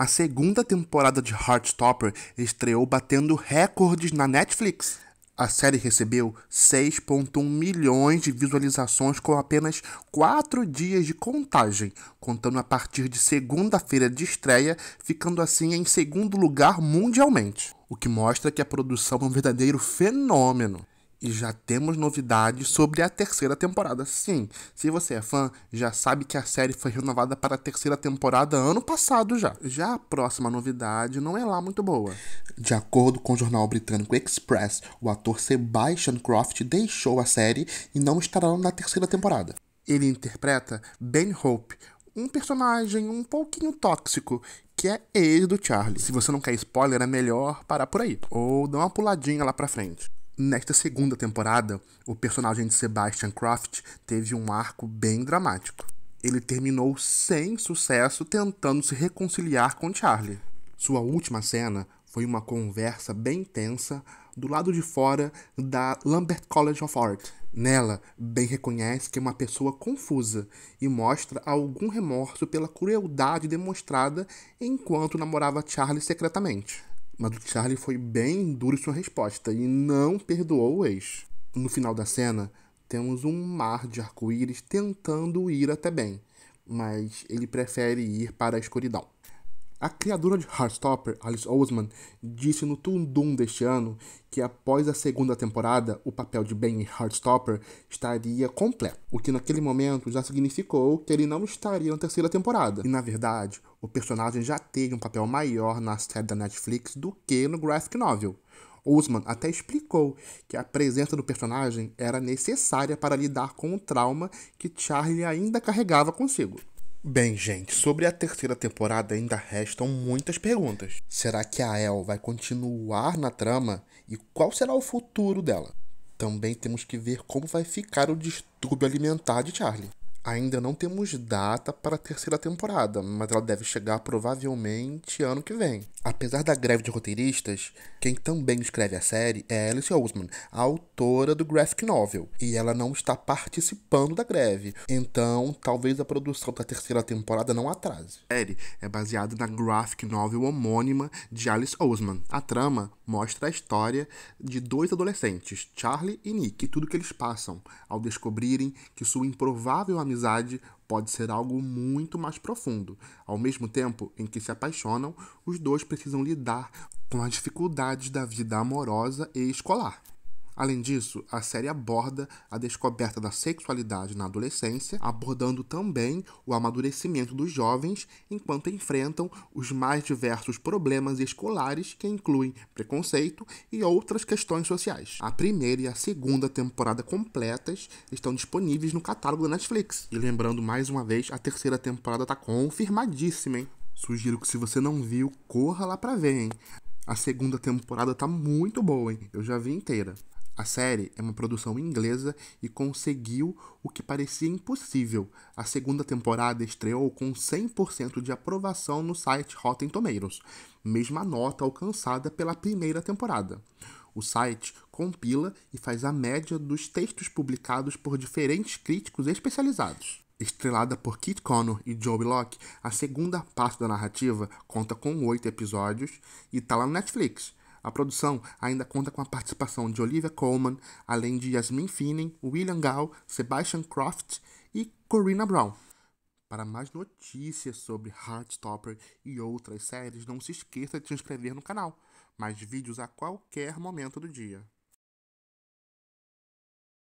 A segunda temporada de Heartstopper estreou batendo recordes na Netflix. A série recebeu 6,1 milhões de visualizações com apenas 4 dias de contagem, contando a partir de segunda-feira de estreia, ficando assim em segundo lugar mundialmente. O que mostra que a produção é um verdadeiro fenômeno. E já temos novidades sobre a terceira temporada. Sim, se você é fã, já sabe que a série foi renovada para a terceira temporada ano passado já. Já a próxima novidade não é lá muito boa. De acordo com o jornal britânico Express, o ator Sebastian Croft deixou a série e não estará na terceira temporada. Ele interpreta Ben Hope, um personagem um pouquinho tóxico, que é ex do Charlie. Se você não quer spoiler, é melhor parar por aí. Ou dar uma puladinha lá pra frente. Nesta segunda temporada, o personagem de Sebastian Croft teve um arco bem dramático. Ele terminou sem sucesso tentando se reconciliar com Charlie. Sua última cena foi uma conversa bem tensa do lado de fora da Lambert College of Art. Nela, Ben reconhece que é uma pessoa confusa e mostra algum remorso pela crueldade demonstrada enquanto namorava Charlie secretamente. Mas o Charlie foi bem duro em sua resposta e não perdoou o ex. No final da cena, temos um mar de arco-íris tentando ir até bem, mas ele prefere ir para a escuridão. A criadora de Heartstopper, Alice Oseman, disse no Tundum deste ano que após a segunda temporada, o papel de Ben em Heartstopper estaria completo, o que naquele momento já significou que ele não estaria na terceira temporada. E na verdade, o personagem já teve um papel maior na série da Netflix do que no graphic novel. Oseman até explicou que a presença do personagem era necessária para lidar com o trauma que Charlie ainda carregava consigo. Bem, gente, sobre a terceira temporada ainda restam muitas perguntas. Será que a El vai continuar na trama e qual será o futuro dela? Também temos que ver como vai ficar o distúrbio alimentar de Charlie. Ainda não temos data para a terceira temporada, mas ela deve chegar provavelmente ano que vem. Apesar da greve de roteiristas, quem também escreve a série é Alice Oseman, a autora do graphic novel, e ela não está participando da greve. Então, talvez a produção da terceira temporada não atrase. A série é baseada na graphic novel homônima de Alice Oseman. A trama mostra a história de dois adolescentes, Charlie e Nick, e tudo que eles passam ao descobrirem que sua improvável amiga amizade pode ser algo muito mais profundo. Ao mesmo tempo em que se apaixonam, os dois precisam lidar com as dificuldades da vida amorosa e escolar. Além disso, a série aborda a descoberta da sexualidade na adolescência, abordando também o amadurecimento dos jovens enquanto enfrentam os mais diversos problemas escolares que incluem preconceito e outras questões sociais. A primeira e a segunda temporada completas estão disponíveis no catálogo da Netflix. E lembrando mais uma vez, a terceira temporada está confirmadíssima, hein? Sugiro que se você não viu, corra lá para ver, hein? A segunda temporada tá muito boa, hein? Eu já vi inteira. A série é uma produção inglesa e conseguiu o que parecia impossível. A segunda temporada estreou com 100% de aprovação no site Rotten Tomatoes, mesma nota alcançada pela primeira temporada. O site compila e faz a média dos textos publicados por diferentes críticos especializados. Estrelada por Kit Connor e Joe Locke, a segunda parte da narrativa conta com oito episódios e está lá no Netflix. A produção ainda conta com a participação de Olivia Colman, além de Yasmin Finney, William Gall, Sebastian Croft e Corina Brown. Para mais notícias sobre Heartstopper e outras séries, não se esqueça de se inscrever no canal. Mais vídeos a qualquer momento do dia.